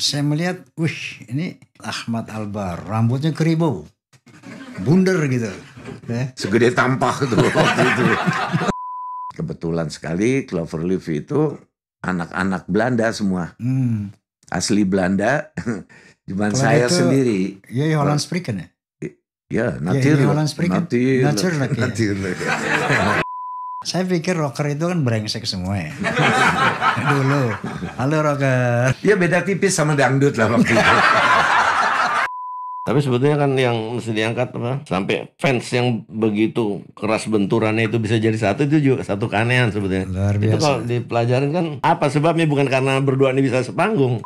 saya melihat, wih ini Ahmad Albar, rambutnya keribu, bundar gitu. Eh? Segede tampah tuh waktu itu. Kebetulan sekali Cloverleaf itu anak-anak Belanda semua. Hmm. Asli Belanda, cuman saya itu, sendiri. Iya, iya, ya, ya iya, Holland Spreken ya? Ya, natural. Ja, natuurlijk. Natuurlijk. natuurlijk. Saya pikir rocker itu kan brengsek semua ya. Dulu. Halo rocker. Ya beda tipis sama dangdut lah waktu itu. Tapi sebetulnya kan yang mesti diangkat apa? Sampai fans yang begitu keras benturannya itu bisa jadi satu itu juga satu keanehan sebetulnya. Luar biasa. Itu kalau dipelajarin kan apa sebabnya bukan karena berdua ini bisa sepanggung.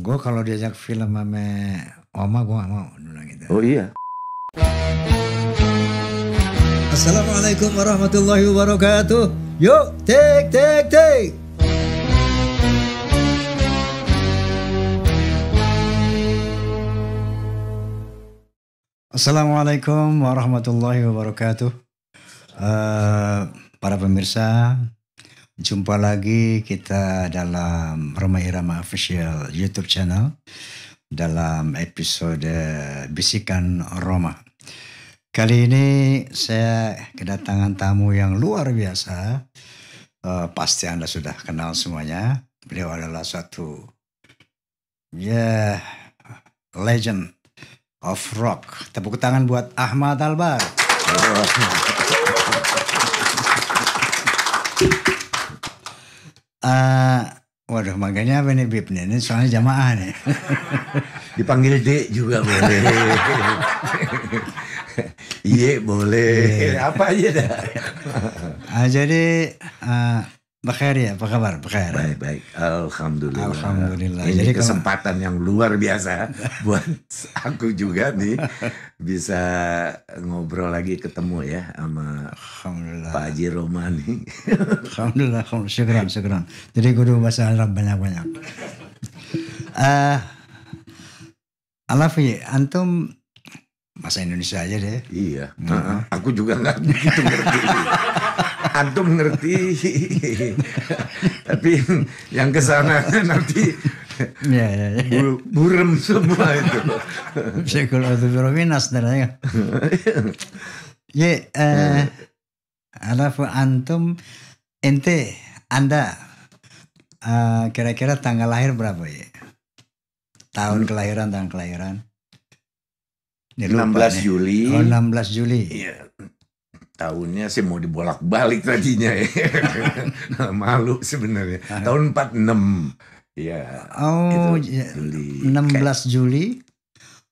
Gue kalau diajak film sama Oma gue gak mau gitu. Oh iya. Assalamualaikum warahmatullahi wabarakatuh. Yuk, take, take, take. Assalamualaikum warahmatullahi wabarakatuh. Uh, para pemirsa, jumpa lagi kita dalam Roma Irama Official YouTube channel dalam episode Bisikan Roma. Kali ini saya kedatangan tamu yang luar biasa. Uh, pasti Anda sudah kenal semuanya. Beliau adalah satu yeah, legend of rock. Tepuk tangan buat Ahmad Albar. uh, waduh, makanya apa nih Bip nih? Ini soalnya jamaah nih. Dipanggil D juga boleh. Iya boleh. Iya, apa aja dah. uh, jadi uh, ah, Heri, ya, apa kabar? Heri? Baik baik. Alhamdulillah. Alhamdulillah. Ini jadi kesempatan kamu... yang luar biasa buat aku juga nih bisa ngobrol lagi ketemu ya sama Alhamdulillah. Pak Haji Romani. Alhamdulillah. Alhamdulillah. Syukran, syukran. Jadi kudu bahasa Arab banyak-banyak. Uh, Alafi, antum Masa Indonesia aja deh. Iya. Mm -hmm. Aku juga nggak begitu ngerti. Antum ngerti. Tapi yang kesana sana kan nanti ya, ya, ya. Bu, burem semua itu. Psikologi sebenarnya. ya, eh, hmm. antum ente anda eh, kira-kira uh, kira -kira tanggal lahir berapa ya? Tahun hmm. kelahiran, tahun kelahiran. Ini 16 lupa, Juli. Oh, 16 Juli. Iya. Tahunnya sih mau dibolak-balik tadinya ya. Malu sebenarnya. Ah. Tahun 46. Iya. Oh, itu iya. Juli. 16 Kayak. Juli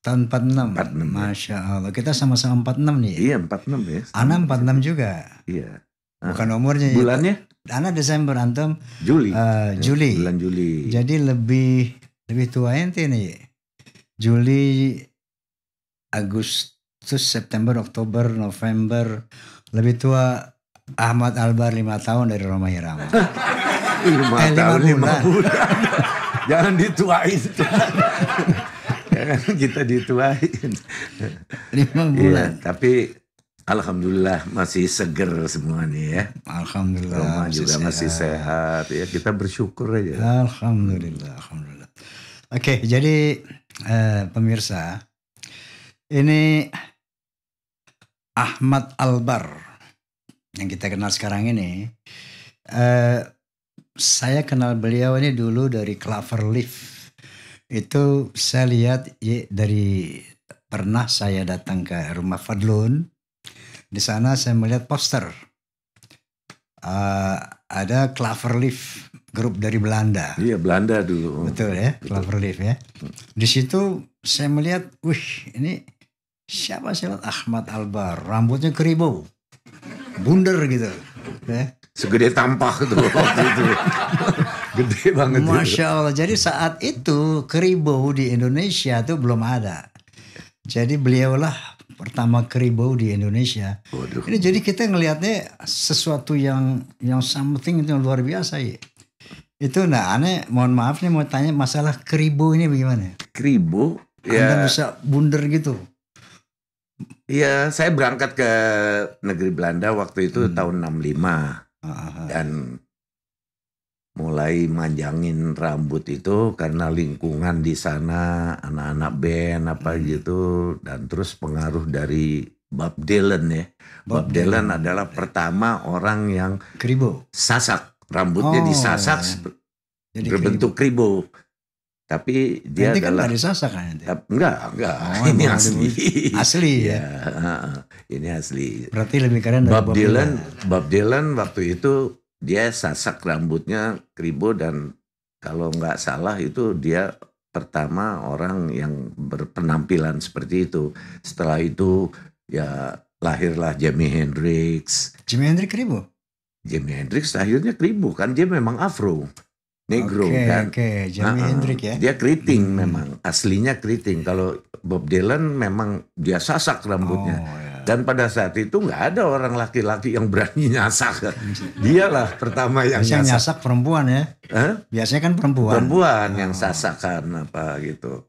tahun 46. 46. Masya Allah. Kita sama-sama 46 nih. Iya, 46 ya. Ana 46 juga. Iya. Ah. Bukan umurnya. Bulannya? Ya. Ana Desember antum. Juli. Uh, Juli. Ya, bulan Juli. Jadi lebih lebih tua ente nih. Juli Agustus, September, Oktober, November. Lebih tua Ahmad Albar lima tahun dari Roma Hirama. lima eh, tahun lima bulan. bulan. Jangan dituain. Jangan kita dituain. Lima iya, bulan. Ya, tapi Alhamdulillah masih seger semuanya ya. Alhamdulillah. Roma masih juga sehat. masih sehat ya. Kita bersyukur aja. Alhamdulillah. Alhamdulillah. Oke, jadi uh, pemirsa ini Ahmad Albar yang kita kenal sekarang ini. Uh, saya kenal beliau ini dulu dari Clover Leaf. Itu saya lihat ya, dari pernah saya datang ke rumah Fadlun. Di sana saya melihat poster. Uh, ada Clover Leaf, grup dari Belanda. Iya, Belanda dulu. Betul ya, Clover Leaf ya. Hmm. Di situ saya melihat, wih ini Siapa sih Ahmad Albar, rambutnya keribu, bundar gitu. Ya. Segede tampak tuh waktu Gede banget. Masya Allah. Gitu. Jadi saat itu keribu di Indonesia tuh belum ada. Jadi beliaulah pertama keribau di Indonesia. Waduh. Ini jadi kita ngelihatnya sesuatu yang yang something itu yang luar biasa ya. Itu nah aneh mohon maaf nih mau tanya masalah keribau ini bagaimana? Keribau ya. Anda bisa bundar gitu. Iya, saya berangkat ke negeri Belanda waktu itu hmm. tahun 65. Aha. Ah, ah. Dan mulai manjangin rambut itu karena lingkungan di sana anak-anak band apa hmm. gitu dan terus pengaruh dari Bob Dylan ya. Bob, Bob Dylan, Dylan adalah pertama orang yang kribo. Sasak rambutnya oh, disasak jadi berbentuk kribo. kribo tapi dia nanti kan adalah, kan dari sasa kan nanti. enggak enggak oh, ini asli asli ya, iya, ini asli berarti lebih keren dari Bob, Bob Dylan, Dylan Bob Dylan waktu itu dia sasak rambutnya kribo dan kalau nggak salah itu dia pertama orang yang berpenampilan seperti itu setelah itu ya lahirlah Jimi Hendrix Jimi Hendrix kribo Jimi Hendrix akhirnya kribo kan dia memang afro negro okay, kan. Oke, okay. Jimi uh Hendrix ya. Dia keriting hmm. memang, aslinya keriting. Kalau Bob Dylan memang dia sasak rambutnya. Oh, yeah. Dan pada saat itu nggak ada orang laki-laki yang berani nyasak. Dialah pertama yang Biasanya nyasak. nyasak perempuan ya. Huh? Biasanya kan perempuan. Perempuan oh. yang sasakan apa gitu.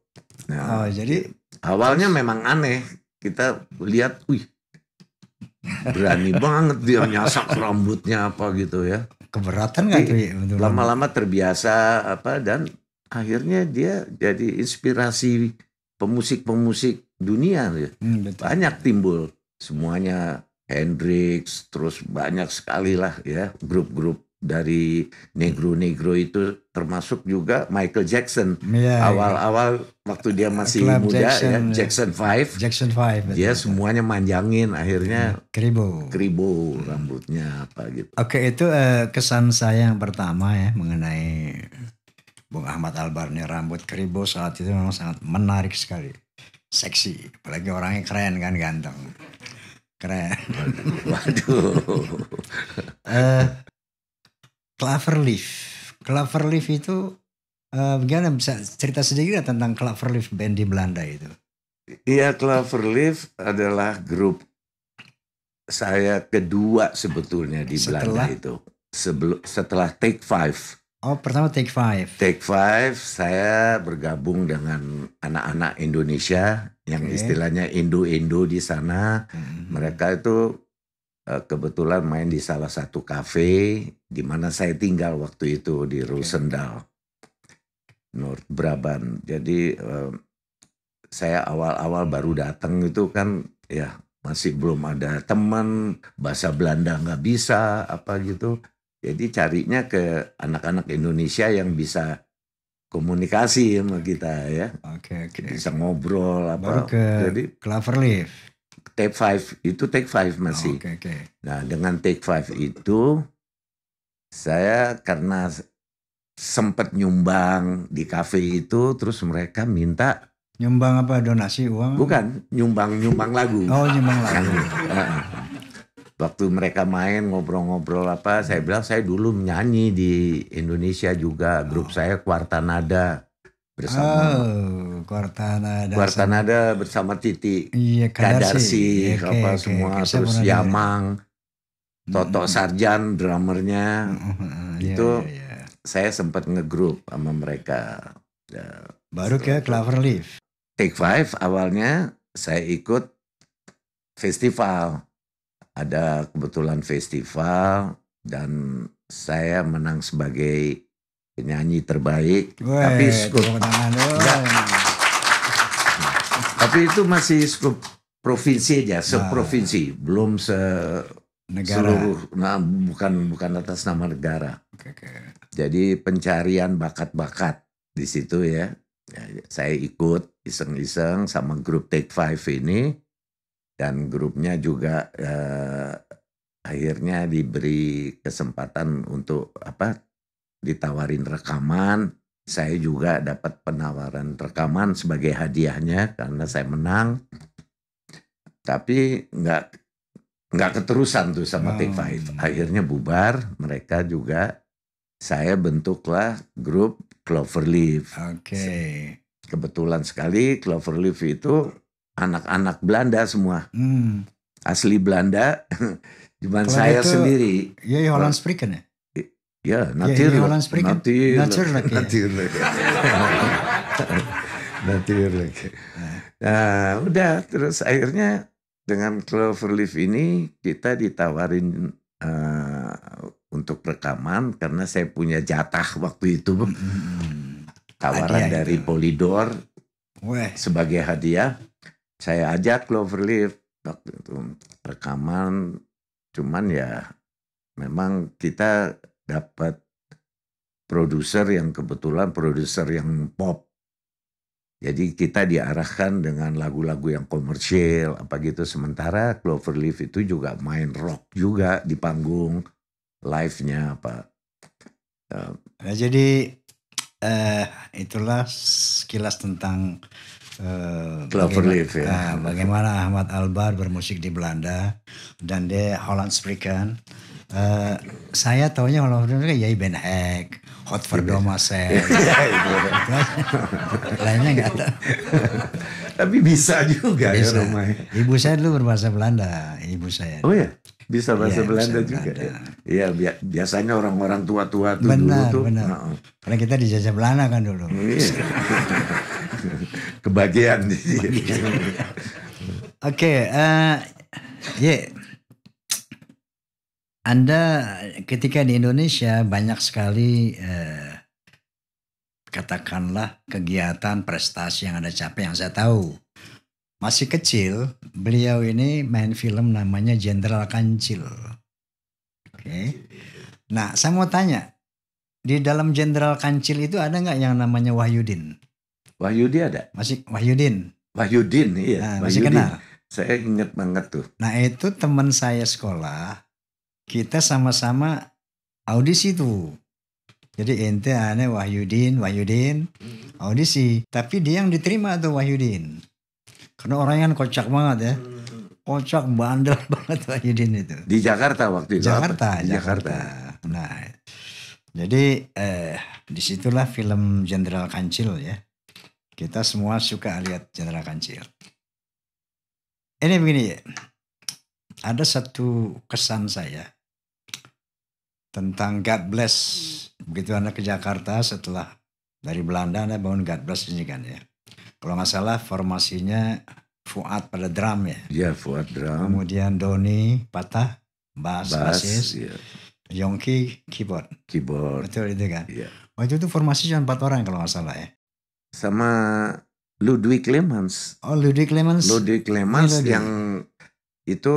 Nah, oh, jadi awalnya terus. memang aneh. Kita lihat, wih berani banget dia nyasak rambutnya apa gitu ya keberatan nggak iya. lama-lama terbiasa apa dan akhirnya dia jadi inspirasi pemusik-pemusik dunia ya. hmm, banyak timbul semuanya Hendrix terus banyak sekali lah ya grup-grup dari negro-negro itu termasuk juga Michael Jackson iya, iya. awal-awal yeah. waktu dia masih Club muda ya, Jackson, ya Jackson Five Jackson Five dia betul. semuanya manjangin akhirnya iya, keribu keribu rambutnya apa gitu oke okay, itu uh, kesan saya yang pertama ya mengenai Bung Ahmad nih rambut keribu saat itu memang sangat menarik sekali seksi apalagi orangnya keren kan ganteng keren waduh uh, Cloverleaf. Cloverleaf itu uh, eh, bagaimana bisa cerita sedikit tentang Cloverleaf band di Belanda itu? Iya, Cloverleaf adalah grup saya kedua sebetulnya di setelah? Belanda itu. Sebelum setelah Take Five. Oh, pertama Take Five. Take Five, saya bergabung dengan anak-anak Indonesia yang okay. istilahnya Indo-Indo di sana. Mm -hmm. Mereka itu Eh, kebetulan main di salah satu kafe di mana saya tinggal waktu itu di Rosendal, North Brabant. Jadi eh, saya awal-awal baru datang itu kan ya masih belum ada teman, bahasa Belanda nggak bisa apa gitu. Jadi carinya ke anak-anak Indonesia yang bisa komunikasi sama kita ya. Oke, okay, Okay. Bisa ngobrol apa. Baru ke Jadi cloverleaf take five itu take five masih. Oh, okay, okay. Nah dengan take five itu saya karena sempat nyumbang di kafe itu terus mereka minta nyumbang apa donasi uang bukan nyumbang nyumbang lagu oh nyumbang lagu waktu mereka main ngobrol-ngobrol apa saya bilang saya dulu menyanyi di Indonesia juga grup oh. saya Kuartanada bersama oh, Quartanada bersama Titi, iya, Kadarsi, iya, apa okay, semua okay, terus Yamang, Toto Sarjan drummernya uh, itu iya, iya. iya. saya sempat ngegroup sama mereka. Ya, Baru ke Cloverleaf. Take Five awalnya saya ikut festival, ada kebetulan festival dan saya menang sebagai penyanyi terbaik. Wey, tapi skup, tapi itu masih skup provinsi aja, nah. seprovinsi, nah. belum se negara. seluruh, nah, bukan bukan atas nama negara. Okay, okay. Jadi pencarian bakat-bakat di situ ya. ya. ya saya ikut iseng-iseng sama grup Take Five ini dan grupnya juga eh, akhirnya diberi kesempatan untuk apa ditawarin rekaman. Saya juga dapat penawaran rekaman sebagai hadiahnya karena saya menang. Tapi nggak nggak keterusan tuh sama oh. Take Five. Akhirnya bubar. Mereka juga saya bentuklah grup Cloverleaf. Oke. Okay. Kebetulan sekali Cloverleaf itu anak-anak Belanda semua. Hmm. Asli Belanda. Cuman saya itu, sendiri. Ya, Holland Spreken ya? Ja, ya, ya, natuurlijk. Ja, spreken? Natuurlijk. Natuurlijk. Ja. natuurlijk. natuurlijk. Ja. Nah, udah terus akhirnya dengan Cloverleaf ini kita ditawarin uh, untuk rekaman karena saya punya jatah waktu itu hmm. tawaran hadiah dari itu. Polidor Weh. sebagai hadiah saya ajak Cloverleaf waktu itu rekaman cuman ya memang kita dapat produser yang kebetulan produser yang pop. Jadi kita diarahkan dengan lagu-lagu yang komersial apa gitu. Sementara Cloverleaf itu juga main rock juga di panggung live-nya apa. Nah, jadi uh, itulah sekilas tentang uh, Cloverleaf ya. bagaimana, ya. Uh, bagaimana Ahmad Albar bermusik di Belanda dan dia Holland Spreken uh, saya taunya kalau film kayak Yai Ben Heck, Hot for iya. Iya, iya, Lainnya nggak tahu. Tapi bisa juga ya bisa. ya rumahnya. Ibu saya dulu berbahasa Belanda, ibu saya. Oh ya, bisa bahasa ya, Belanda bisa juga. Iya, ya, biasanya orang-orang tua-tua tuh benar, dulu tuh. Benar. No. Karena kita dijajah Belanda kan dulu. Iya. Kebagian. Oke, okay, uh, eh, ya yeah, anda ketika di Indonesia banyak sekali eh, katakanlah kegiatan prestasi yang ada capai yang saya tahu. Masih kecil, beliau ini main film namanya Jenderal Kancil. Oke. Okay. Nah, saya mau tanya, di dalam Jenderal Kancil itu ada nggak yang namanya Wahyudin? Wahyudin ada. Masih Wahyudin. Wahyudin, iya. Nah, Wahyudin. masih kenal. Saya ingat banget tuh. Nah, itu teman saya sekolah kita sama-sama audisi tuh. Jadi ente ane Wahyudin, Wahyudin hmm. audisi. Tapi dia yang diterima tuh Wahyudin. Karena orangnya kan kocak banget ya. Hmm. Kocak bandel banget Wahyudin itu. Di Jakarta waktu itu. Jakarta, apa? Di Jakarta. Jakarta. Nah, jadi eh, disitulah film Jenderal Kancil ya. Kita semua suka lihat Jenderal Kancil. Ini begini, ada satu kesan saya tentang God bless. Hmm. Begitu Anda ke Jakarta setelah dari Belanda Anda bangun God bless ini kan ya. Kalau nggak salah formasinya Fuad pada drum ya. Iya Fuad drum. Kemudian Doni patah bass, bass basis. Yeah. Yongki keyboard. Keyboard. Betul itu kan. Iya. Waktu itu formasi cuma empat orang kalau nggak salah ya. Sama Ludwig Clemens. Oh Ludwig Clemens. Ludwig Clemens iya, yang itu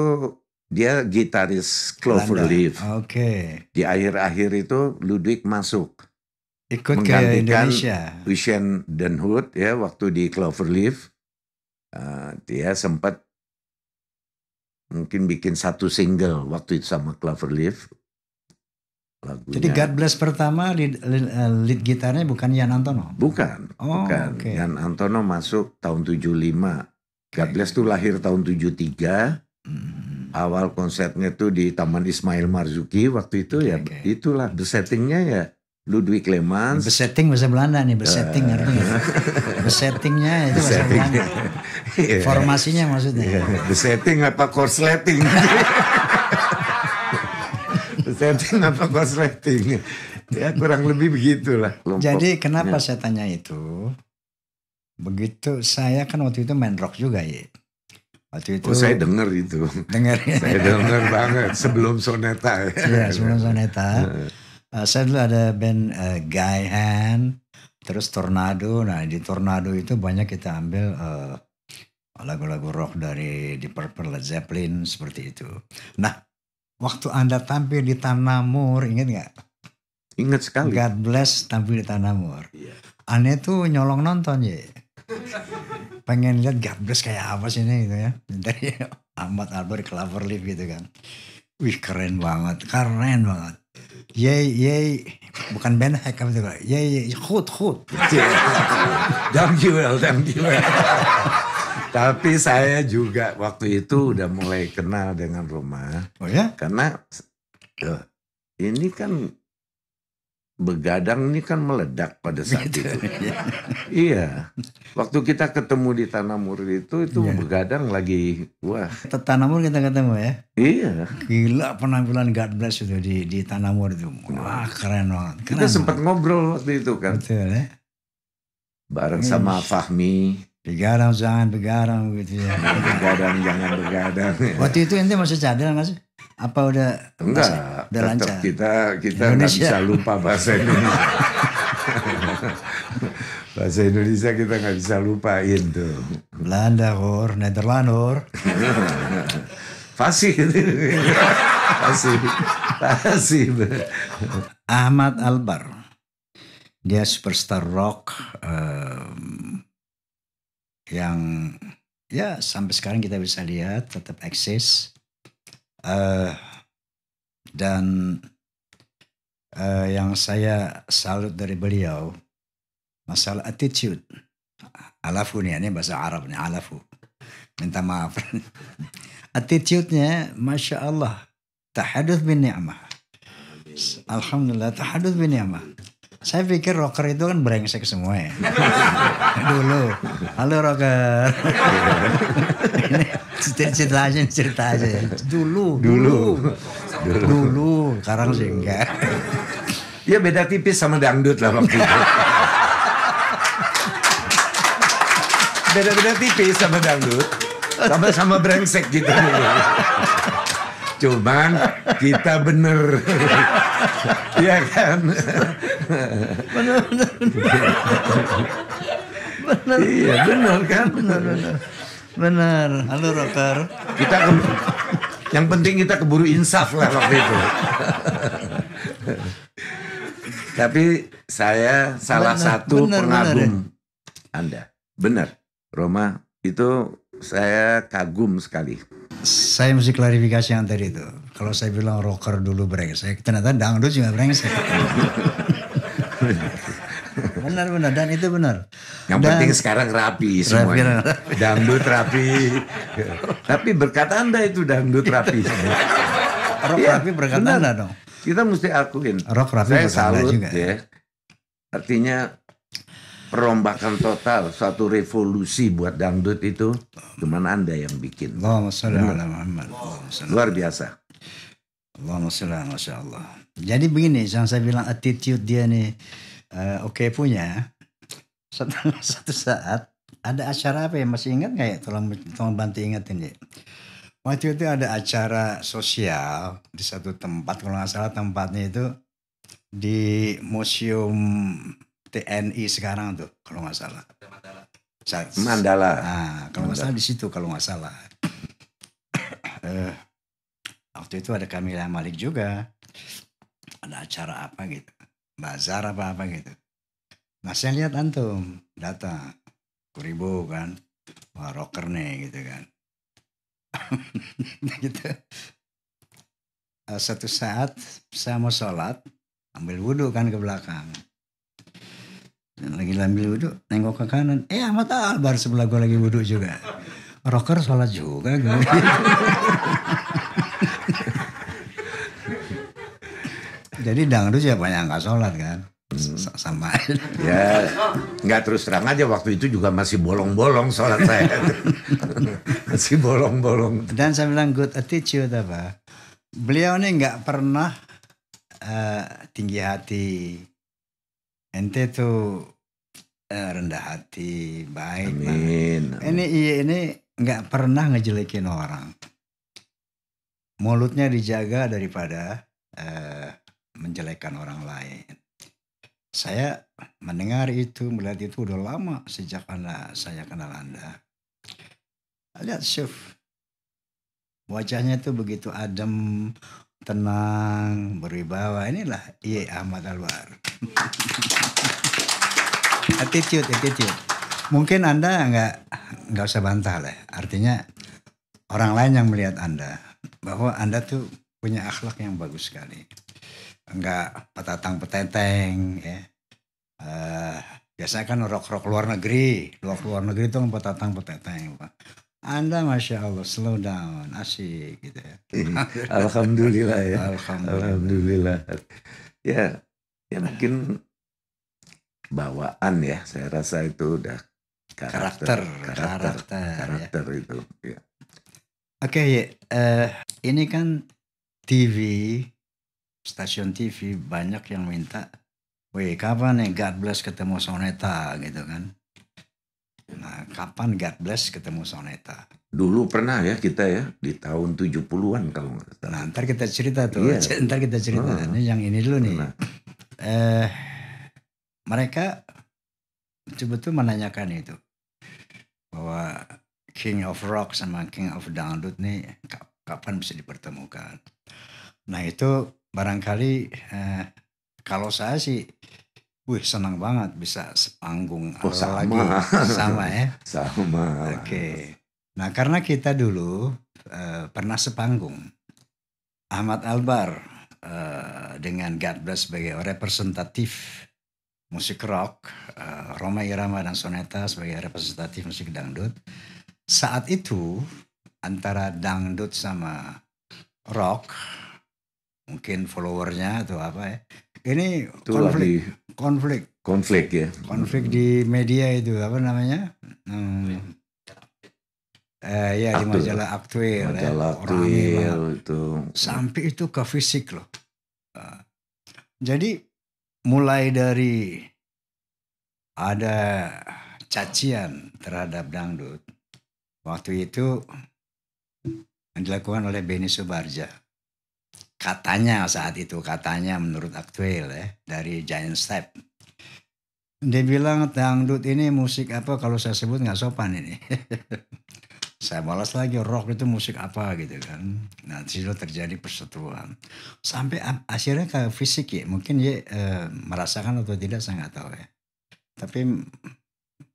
dia gitaris Cloverleaf. Oke. Okay. Di akhir-akhir itu Ludwig masuk ikut ke Indonesia. Wishen Den Hood ya waktu di Cloverleaf uh, eh, dia sempat mungkin bikin satu single waktu itu sama Cloverleaf. Lagunya. Jadi God Bless pertama lead, lead, eh, gitarnya bukan Yan Antono. Bukan, oh, bukan. Okay. Yan Antono masuk tahun 75. God Bless tuh lahir tahun 73. Hmm awal konsepnya tuh di Taman Ismail Marzuki waktu itu ya okay. itulah besettingnya ya Ludwig Leman besetting bahasa Belanda nih besetting uh, eh. artinya besettingnya itu bahasa Belanda yeah. formasinya maksudnya yeah. Iya, besetting apa korsleting besetting apa korsleting ya kurang lebih begitulah Lompok. jadi kenapa ya. saya tanya itu begitu saya kan waktu itu main rock juga ya Waktu itu oh, saya dengar itu. Dengar. saya dengar banget sebelum Soneta. Iya, sebelum Soneta. uh, saya dulu ada band uh, Guy Hand, terus Tornado. Nah, di Tornado itu banyak kita ambil lagu eh, lagu-lagu rock dari di Purple, Led Zeppelin seperti itu. Nah, waktu Anda tampil di Tanamur, ingat nggak? Ingat sekali. God bless tampil di Tanamur. Yeah. Aneh tuh nyolong nonton ya. pengen lihat gabres kayak apa sih ini gitu ya dari Ahmad Albert Cloverleaf gitu kan wih keren banget keren banget yay yay bukan Ben ya itu kan yay yay khut khut damn gitu. you well damn you tapi saya juga waktu itu udah mulai kenal dengan rumah. oh ya karena ini kan begadang ini kan meledak pada saat itu. Iya. iya. Waktu kita ketemu di Tanah Tanamur itu itu yeah. begadang lagi wah. Tanamur kita ketemu ya. Iya. Gila penampilan God bless itu di di Tanamur itu. Wah, keren banget. Keren kita sempat ngobrol waktu itu kan. Betul ya. Bareng iya. sama Fahmi. Gitu ya. Begadang jangan begadang gitu ya. begadang jangan begadang. Ya. Waktu itu ente masih cadel nggak sih Apa udah enggak? Masih, udah lancar. Kita kita nggak bisa lupa bahasa Indonesia. bahasa Indonesia kita nggak bisa lupain tuh. Belanda hor, Nederland hor. Fasih. Fasih. Fasih. Ahmad Albar. Dia superstar rock. Um, yang ya sampai sekarang kita bisa lihat tetap eksis uh, dan uh, yang saya salut dari beliau masalah attitude alafu nih ini bahasa Arab nih alafu minta maaf attitude-nya masya Allah tahadud bin ni'mah alhamdulillah tahadud bin ni'mah saya pikir rocker itu kan brengsek semua ya. Dulu. Halo rocker. Ini cerita aja, cerita aja. Ya. Dulu. Dulu. Dulu. Dulu. Sekarang sih enggak. Ya beda tipis sama dangdut lah waktu itu. Beda-beda tipis sama dangdut. Sama-sama brengsek gitu. Cuman kita bener. Iya kan? bener, bener, bener. Iya, bener kan? Bener, bener. Bener. Halo rocker. Kita ke, yang penting kita keburu insaf lah waktu itu. Tapi saya salah bener, satu bener, pengagum ya? bener. Anda. Benar. Roma itu saya kagum sekali. Saya mesti klarifikasi yang tadi itu. Kalau saya bilang rocker dulu brengsek, ternyata dangdut juga brengsek. benar benar dan itu benar. Yang dan, penting sekarang rapi semuanya. Rapi, Dangdut rapi. Tapi berkata Anda itu dangdut rapi. Rock ya, rapi berkat benar. Anda dong. Kita mesti akuin. Rock rapi saya salut, juga. Ya. Artinya perombakan total satu revolusi buat dangdut itu cuman anda yang bikin Allahumma luar biasa Allahumma Masya Allah jadi begini yang saya bilang attitude dia nih uh, oke okay punya satu, satu saat ada acara apa ya masih ingat nggak ya tolong tolong bantu ingatin ya waktu itu ada acara sosial di satu tempat kalau nggak salah tempatnya itu di museum TNI sekarang tuh kalau nggak salah. Mandala. Mandala. Nah, kalau nggak salah di situ kalau nggak salah. uh, waktu itu ada Kamila Malik juga. Ada acara apa gitu. Bazar apa-apa gitu. Nah saya lihat antum datang. Kuribu kan. Wah rocker nih gitu kan. gitu. Uh, satu saat saya mau sholat. Ambil wudhu kan ke belakang lagi ambil wudhu, nengok ke kanan. Eh Ahmad Albar sebelah gue lagi wudhu juga. Rocker sholat juga gue. Jadi dangdut siapa yang nggak sholat kan? Hmm. Sama Ya, nggak terus terang aja waktu itu juga masih bolong-bolong sholat saya. masih bolong-bolong. Dan saya bilang good attitude apa? Beliau ini nggak pernah uh, tinggi hati, ente tuh eh, uh, rendah hati, baik. Amin. Amin. Ini iya ini nggak pernah ngejelekin orang. Mulutnya dijaga daripada uh, menjelekan orang lain. Saya mendengar itu, melihat itu udah lama sejak anda saya kenal anda. Lihat chef, wajahnya tuh begitu adem, tenang, berwibawa. Inilah Iye Ahmad Alwar. attitude, attitude. Mungkin Anda nggak nggak usah bantah lah. Artinya orang lain yang melihat Anda bahwa Anda tuh punya akhlak yang bagus sekali. Enggak petatang petenteng ya. Uh, eh, biasanya kan rok-rok luar negeri, rok luar negeri itu petatang petenteng anda Masya Allah slow down asik gitu ya. Alhamdulillah ya. Alhamdulillah. Alhamdulillah. Ya, ya mungkin bawaan ya saya rasa itu udah karakter karakter karakter, karakter ya. itu ya. Oke, okay, ya, uh, eh, ini kan TV stasiun TV banyak yang minta, Wih, kapan nih God Bless ketemu Soneta?" gitu kan. Nah, kapan God bless ketemu Soneta? Dulu pernah ya kita ya di tahun 70-an kalau nggak salah. Nah, ntar kita cerita tuh. Iya. Ntar kita cerita. Oh. Ini yang ini dulu nih. Pernah. Eh mereka betul-betul menanyakan itu bahwa King of Rock sama King of Dangdut nih kapan bisa dipertemukan. Nah, itu barangkali eh, kalau saya sih Wih senang banget bisa sepanggung oh, eh, sama. lagi sama ya. Sama. Oke. Okay. Nah karena kita dulu uh, pernah sepanggung Ahmad Albar uh, dengan God Bless sebagai representatif musik rock, uh, Roma Irama dan Soneta sebagai representatif musik dangdut. Saat itu antara dangdut sama rock mungkin followernya atau apa ya ini Itu konflik lagi konflik konflik ya konflik di media itu apa namanya hmm. Iya. eh, iya, ya di majalah aktuil majalah ya. aktuil itu sampai itu ke fisik loh jadi mulai dari ada cacian terhadap dangdut waktu itu yang dilakukan oleh Beni Subarja katanya saat itu katanya menurut aktual ya dari Giant Step dia bilang dangdut ini musik apa kalau saya sebut nggak sopan ini saya balas lagi rock itu musik apa gitu kan nah disitu terjadi persetujuan sampai akhirnya ke fisik ya mungkin dia e, merasakan atau tidak saya nggak tahu ya tapi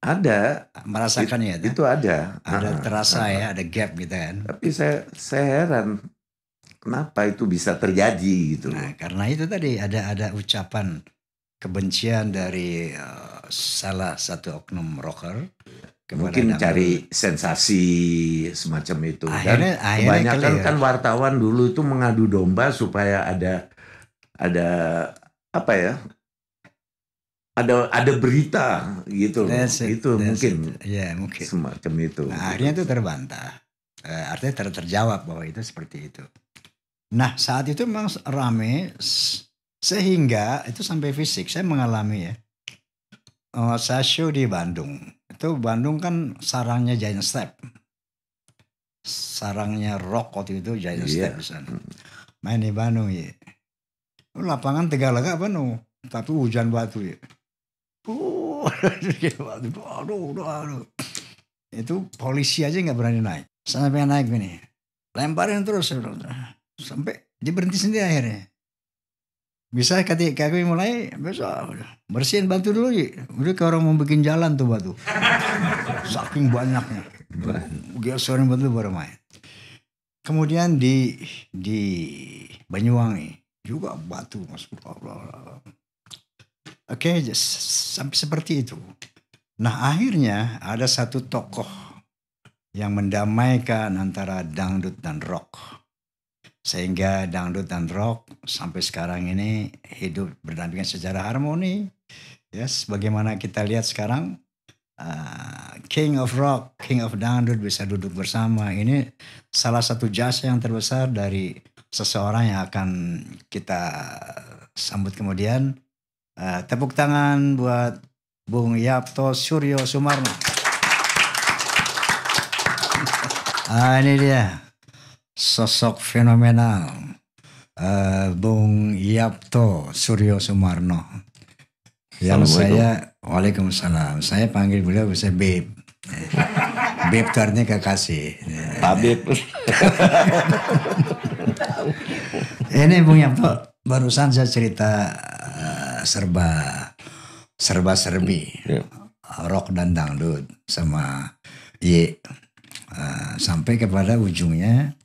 ada merasakan ya itu ada ada ah, terasa ah, ya ah. ada gap gitu kan tapi saya saya heran kenapa itu bisa terjadi gitu. Nah, karena itu tadi ada ada ucapan kebencian dari uh, salah satu oknum rocker mungkin cari sensasi semacam itu kan? akhirnya, dan akhirnya kebanyakan clear. kan wartawan dulu itu mengadu domba supaya ada ada apa ya ada ada berita gitu loh that's it, itu mungkin it. ya yeah, mungkin semacam itu nah, akhirnya itu terbantah eh, artinya ter terjawab bahwa itu seperti itu Nah saat itu memang rame sehingga itu sampai fisik saya mengalami ya. Uh, saya show di Bandung. Itu Bandung kan sarangnya Giant Step. Sarangnya rock waktu itu Giant yeah. Step sana. Main di Bandung ya. Lapangan Tegalaga penuh. Tapi hujan batu ya. Itu polisi aja nggak berani naik. Sampai naik gini. Lemparin terus sampai dia berhenti sendiri akhirnya bisa ketika kami mulai besok bersihin batu dulu ya. udah ke orang mau bikin jalan tuh batu saking banyaknya geserin batu baru main kemudian di di Banyuwangi juga batu masuk oke sampai seperti itu nah akhirnya ada satu tokoh yang mendamaikan antara dangdut dan rock sehingga dangdut dan rock sampai sekarang ini hidup berdampingan secara harmoni. Yes, bagaimana kita lihat sekarang uh, King of Rock, King of Dangdut bisa duduk bersama. Ini salah satu jasa yang terbesar dari seseorang yang akan kita sambut kemudian. Uh, tepuk tangan buat Bung Yapto Suryo Sumarno. Ah, ini dia sosok fenomenal uh, Bung Yapto Suryo Sumarno yang saya Waalaikumsalam saya panggil beliau bisa Beb Beb itu artinya kekasih Beb ini Bung Yapto barusan saya cerita uh, serba serba serbi yeah. rock dan dangdut sama Y uh, sampai kepada ujungnya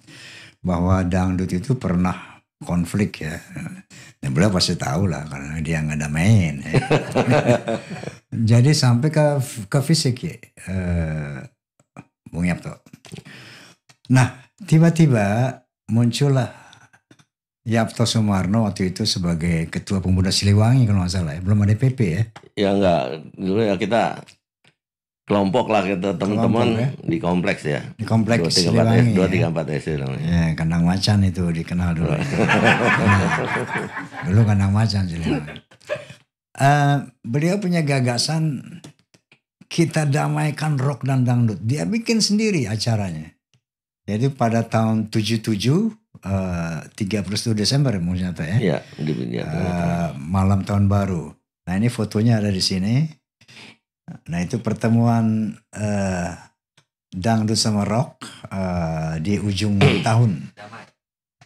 bahwa dangdut itu pernah konflik ya. Nah, beliau pasti tahu lah karena dia nggak ada main. Ya. Jadi sampai ke ke fisik ya, eh, Bung Yapto. Nah tiba-tiba muncullah Yapto Sumarno waktu itu sebagai ketua pemuda Siliwangi kalau nggak salah ya. Belum ada PP ya? Ya nggak Dulu ya kita kelompok lah kita gitu, teman-teman ya? di kompleks ya. Di kompleks dua tiga empat SD ya. namanya. Ya, kandang macan itu dikenal dulu. Oh. Nah, dulu kandang macan sih eh, Uh, beliau punya gagasan kita damaikan rock dan dangdut. Dia bikin sendiri acaranya. Jadi pada tahun 77 Uh, tujuh eh, Desember mungkin ya. Iya, di, ya ya uh, malam tahun baru. Nah, ini fotonya ada di sini. Nah itu pertemuan uh, dangdut sama rock uh, di ujung tahun.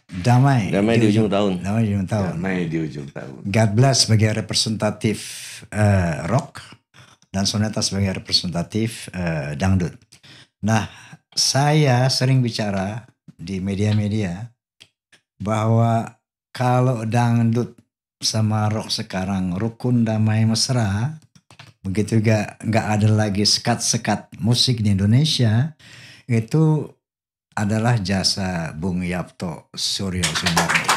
Damai. Damai di, di ujung, ujung tahun. Damai di ujung tahun. Damai di ujung tahun. God bless sebagai representatif uh, rock dan Soneta sebagai representatif uh, dangdut. Nah saya sering bicara di media-media bahwa kalau dangdut sama rock sekarang rukun damai mesra begitu juga nggak ada lagi sekat-sekat musik di Indonesia itu adalah jasa Bung Yapto Suryo Sumarno.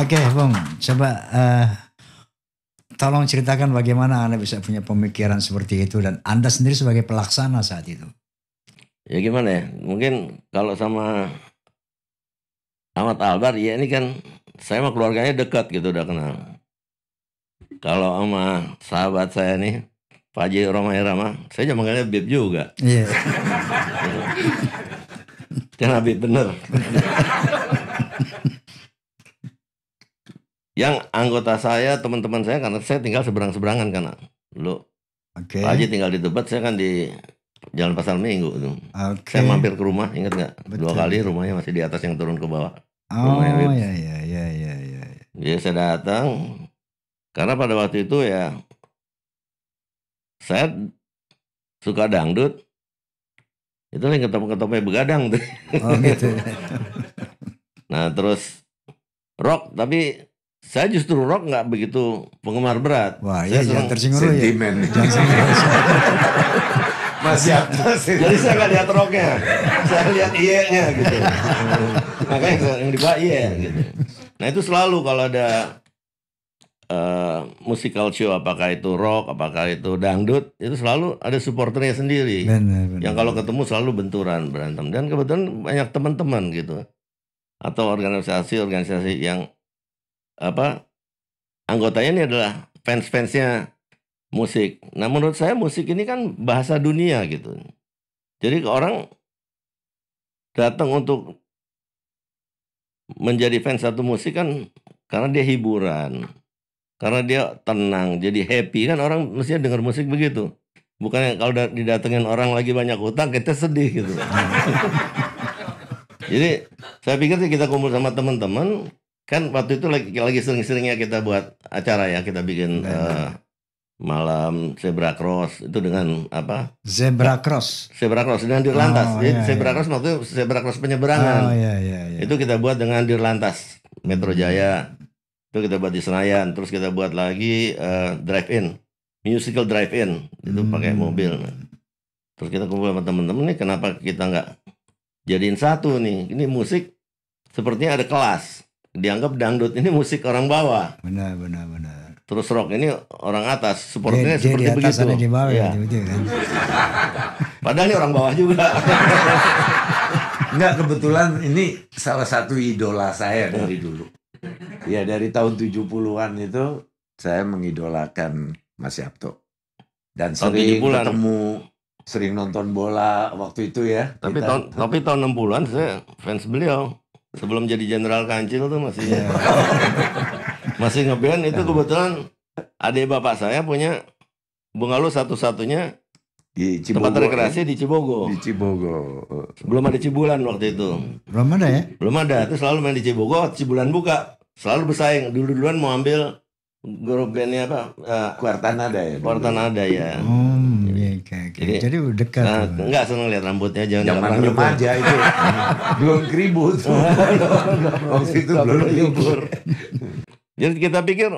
Oke okay, Bung, coba uh, tolong ceritakan bagaimana Anda bisa punya pemikiran seperti itu dan Anda sendiri sebagai pelaksana saat itu. Ya gimana ya, mungkin kalau sama Ahmad Albar ya ini kan saya sama keluarganya dekat gitu udah kenal kalau sama sahabat saya nih, Paji Roma Irama, saya cuma manggilnya Bib juga. Iya. Yeah. Habib bener. Yang anggota saya, teman-teman saya, karena saya tinggal seberang-seberangan karena lo, Oke. Okay. Paji tinggal di Tebet, saya kan di Jalan Pasar Minggu itu. Okay. Saya mampir ke rumah, ingat nggak? Dua kali rumahnya masih di atas yang turun ke bawah. Oh iya iya iya iya. Jadi iya. saya datang, karena pada waktu itu ya saya suka dangdut. Itu yang ketemu-ketemu begadang tuh. Oh, gitu. Ya. nah terus rock tapi saya justru rock nggak begitu penggemar berat. Wah, saya iya, ya, jangan tersinggung ya. Sentimen. Masih atas. Jadi saya nggak lihat rocknya, saya lihat iya nya gitu. Makanya yang dibawa iya gitu. Nah itu selalu kalau ada Eh, musical show apakah itu rock apakah itu dangdut itu selalu ada supporternya sendiri benar, benar. yang kalau ketemu selalu benturan berantem dan kebetulan banyak teman-teman gitu atau organisasi-organisasi yang apa anggotanya ini adalah fans-fansnya musik. Nah menurut saya musik ini kan bahasa dunia gitu. Jadi orang datang untuk menjadi fans satu musik kan karena dia hiburan karena dia tenang jadi happy kan orang mestinya dengar musik begitu bukan kalau didatengin orang lagi banyak hutang kita sedih gitu jadi saya pikir sih kita kumpul sama teman-teman kan waktu itu lagi lagi sering-seringnya kita buat acara ya kita bikin eh, malam zebra cross itu dengan apa zebra cross zebra cross dengan dirlantas oh, iya, zebra iya. cross waktu zebra cross penyeberangan oh, iya, iya, iya. itu kita buat dengan dirlantas Metro Jaya itu kita buat di Senayan terus kita buat lagi uh, eh, drive in musical drive in itu pakai hmm. mobil terus kita kumpul sama temen-temen nih kenapa kita nggak jadiin satu nih ini musik sepertinya ada kelas dianggap dangdut ini musik orang bawah benar benar benar terus rock ini orang atas supportnya dia, seperti dia di atas begitu ada di bawah ya. Ya, kan? padahal ini orang bawah juga Enggak kebetulan ini salah satu idola saya dari dulu ya dari tahun 70-an itu saya mengidolakan Mas Yapto. Dan tahun sering ketemu, sering nonton bola waktu itu ya. Tapi kita. tahun tapi tahun 60-an saya fans beliau. Sebelum jadi jenderal kancil tuh masih ya. masih ngeband itu kebetulan adik bapak saya punya bungalow satu-satunya di Cibogo. Tempat rekreasi ya. di Cibogo. Di Cibogo. Belum ada Cibulan waktu itu. Belum ada ya? Belum ada. Itu selalu main di Cibogo, oh, Cibulan buka. Selalu bersaing. Dulu-duluan mau ambil grup bandnya apa? kuartan eh, Kuartanada ya. Kuartanada ya. Hmm, iya, Jadi, udah dekat. Nah, tuh. enggak seneng lihat rambutnya jangan rambut belum aja itu. belum keribut. Waktu itu belum nyukur. jadi kita pikir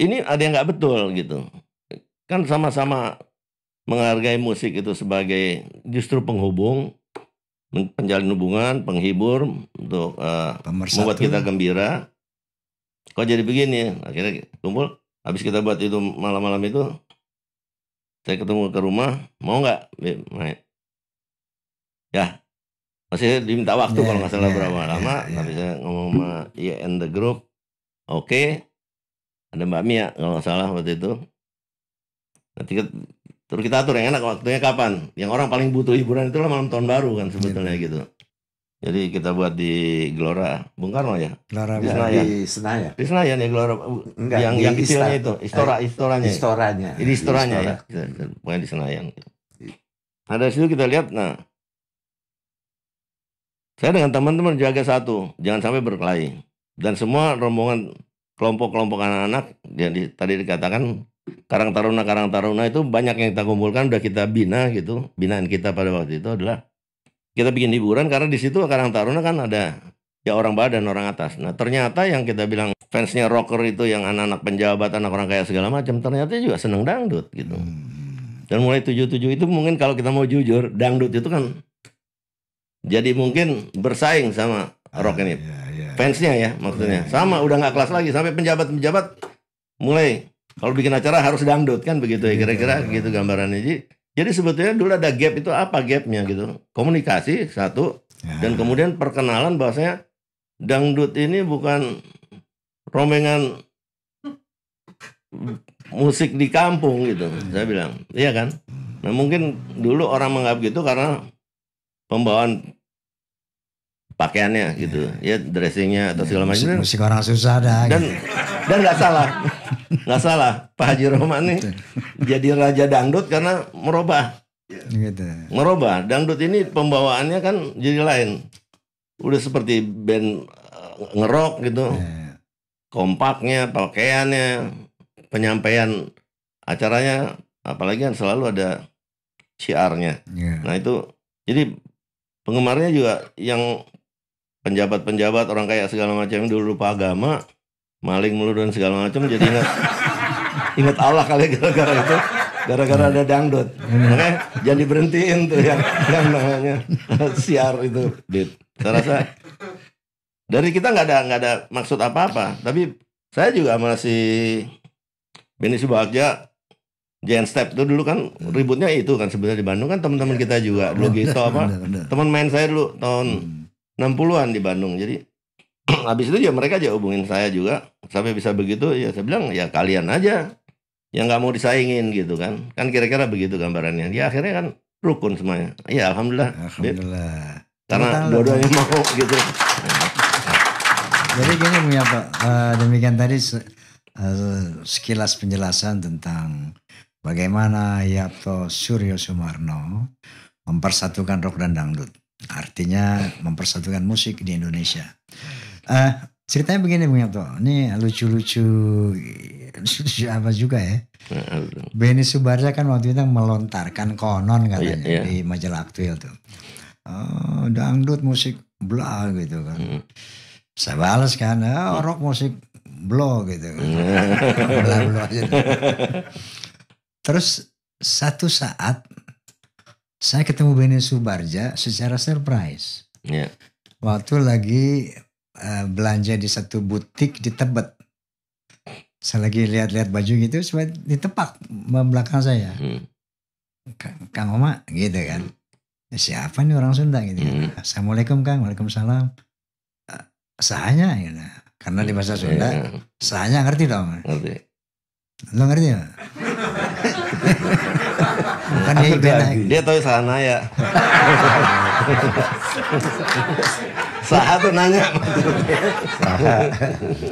ini ada yang nggak betul gitu. Kan sama-sama menghargai musik itu sebagai justru penghubung, penjalin hubungan, penghibur untuk uh, membuat kita gembira. Kok jadi begini? Akhirnya kumpul. Habis kita buat itu malam-malam itu, saya ketemu ke rumah, mau nggak Ya, masih diminta waktu yeah, kalau nggak salah yeah, berapa yeah, lama. Yeah, Tapi saya ngomong sama IN iya the group, oke. Okay. Ada Mbak Mia kalau nggak salah waktu itu. Nanti Terus kita atur yang enak waktunya kapan. Yang orang paling butuh hiburan itulah malam tahun baru kan sebetulnya yeah. gitu. Jadi kita buat di Gelora Bung Karno ya. Gelora di Senayan. Di Senayan. Di Senayan ya Gelora Enggak, yang yang kecilnya itu, istora eh, istoranya. Ya? Istoranya. istoranya ya? istora. ya. Pokoknya di Senayan. Gitu. Iya. Nah dari situ kita lihat nah saya dengan teman-teman jaga satu, jangan sampai berkelahi. Dan semua rombongan kelompok-kelompok anak-anak yang tadi dikatakan Karang Taruna Karang Taruna itu banyak yang kita kumpulkan udah kita bina gitu binaan kita pada waktu itu adalah kita bikin hiburan karena di situ Karang Taruna kan ada ya orang bawah dan orang atas. Nah ternyata yang kita bilang fansnya rocker itu yang anak-anak penjabat, anak orang kaya segala macam ternyata juga seneng dangdut gitu. Hmm. Dan mulai tujuh tujuh itu mungkin kalau kita mau jujur dangdut itu kan jadi mungkin bersaing sama ah, rock ini. Iya, iya. Fansnya ya maksudnya. Iya, sama udah nggak kelas lagi sampai penjabat-penjabat mulai kalau bikin acara harus dangdut kan begitu ya iya, kira-kira iya. gitu gambarannya jadi jadi sebetulnya dulu ada gap itu apa gapnya gitu komunikasi satu ya. dan kemudian perkenalan bahwasanya dangdut ini bukan rombongan musik di kampung gitu saya bilang iya kan nah mungkin dulu orang menganggap gitu karena pembawaan pakaiannya gitu iya. ya dressingnya atau segala iya, macam musik, musik orang susah dah dan gitu. dan nggak salah nggak salah Pak Haji Roman nih jadi raja dangdut karena merubah iya. gitu. merubah dangdut ini pembawaannya kan jadi lain udah seperti band eh, ngerok gitu yeah. kompaknya pakaiannya penyampaian acaranya apalagi kan selalu ada CR-nya yeah. nah itu jadi penggemarnya juga yang penjabat-penjabat orang kayak segala macam dulu lupa agama maling mulu dan segala macam jadi ingat ingat Allah kali ya, gara-gara itu gara-gara ada dangdut makanya jadi berhentiin tuh yang yang namanya siar itu dit saya rasa dari kita nggak ada nggak ada maksud apa-apa tapi saya juga masih Benny Subagja Jen Step tuh dulu kan ributnya itu kan sebenarnya di Bandung kan teman-teman iya. kita juga dulu oh, gitu iya, apa teman main saya dulu tahun hmm. 60-an di Bandung. Jadi habis itu ya mereka aja hubungin saya juga sampai bisa begitu ya saya bilang ya kalian aja yang nggak mau disaingin gitu kan kan kira-kira begitu gambarannya ya akhirnya kan rukun semuanya ya alhamdulillah alhamdulillah Beb. karena dua-duanya mau gitu jadi gini ya Pak uh, demikian tadi uh, sekilas penjelasan tentang bagaimana Yapto Suryo Sumarno mempersatukan rock dan dangdut Artinya mempersatukan musik di Indonesia. Uh, ceritanya begini Bung tuh, ini lucu-lucu lucu apa juga ya. Benny Subarja kan waktu itu melontarkan konon oh, iya, katanya iya, iya. di majalah aktual tuh. Oh, dangdut musik bla gitu kan. Hmm. Saya balas kan, oh, rock musik blo gitu. Kan. Hmm. blah, gitu. Terus satu saat saya ketemu Benny Subarja secara surprise. Yeah. Waktu lagi uh, belanja di satu butik di Tebet. Saya lagi lihat-lihat baju gitu, sempat ditepak belakang saya. Hmm. Kang Oma gitu kan. Hmm. Siapa nih orang Sunda gitu. Kan. Hmm. Assalamualaikum Kang, Waalaikumsalam. Uh, sahanya know. Ya, nah, karena di bahasa Sunda, yeah. sahanya ngerti dong. Ngerti. Lo ngerti ya? kan dia band lagi. Dia tahu sana ya. Saha tuh nanya. Saha.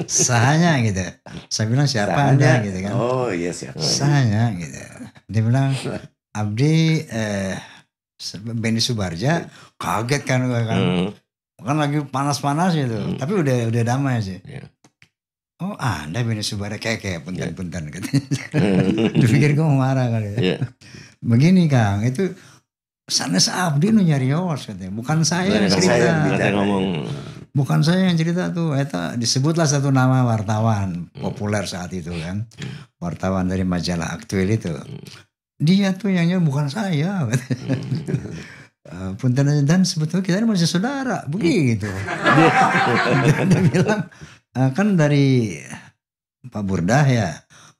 Sahanya gitu. Saya bilang siapa Sahanya. anda gitu kan. Oh iya siapa. Sahanya gitu. Dia bilang Abdi eh, Subarja kaget kan kan. Hmm. Kan lagi panas-panas gitu. Hmm. Tapi udah udah damai sih. Yeah. Oh anda minus subara keke punten-punten yeah. katanya. Dipikir gue mau marah kali. Ya. Yeah. Begini Kang, itu sana abdi nu awas katanya. Bukan saya yang cerita. Saya, saya ngomong. Bukan saya yang cerita tuh. Eta disebutlah satu nama wartawan hmm. populer saat itu kan. Hmm. Wartawan dari majalah aktual itu. Dia tuh yang nyari bukan saya. Katanya. Hmm. Eh, dan sebetulnya kita ini masih saudara begitu. dia, dia bilang Eh, kan dari Pak Burdah ya,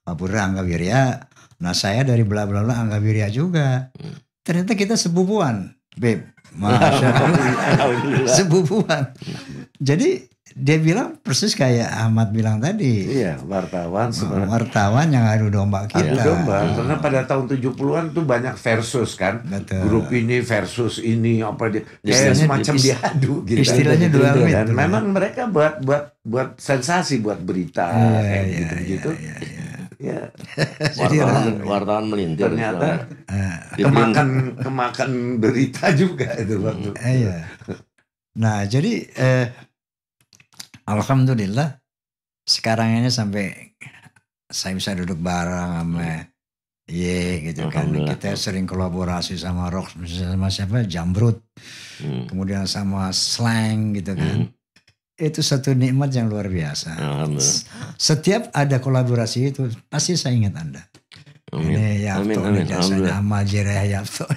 Pak Burdah Angga Wirya. Nah saya dari bla bla bla Angga Wirya juga. Hmm. Ternyata kita sebubuan, Beb. Masya Allah. Sebubuan. Jadi dia bilang persis kayak Ahmad bilang tadi. Iya, wartawan nah, sebenarnya. Wartawan yang adu domba kita. Adu domba, hmm. karena pada tahun 70-an tuh banyak versus kan. Betul. Grup ini versus ini apa dia. Kayak semacam di, diadu gitu. Istilahnya dua gitu, kan. Memang mereka buat buat buat sensasi, buat berita iya, kayak iya, gitu Iya, iya, iya. Ya. wartawan, wartawan melintir ternyata uh, kemakan kemakan berita juga itu waktu. Iya. Nah, jadi eh, Alhamdulillah sekarang ini sampai saya bisa duduk bareng sama iya. Ye gitu kan kita sering kolaborasi sama rock sama siapa Jambrut hmm. kemudian sama slang gitu kan hmm. itu satu nikmat yang luar biasa setiap ada kolaborasi itu pasti saya ingat anda amin. ini ya amin, amin, jasanya sama Jireh Yapto uh,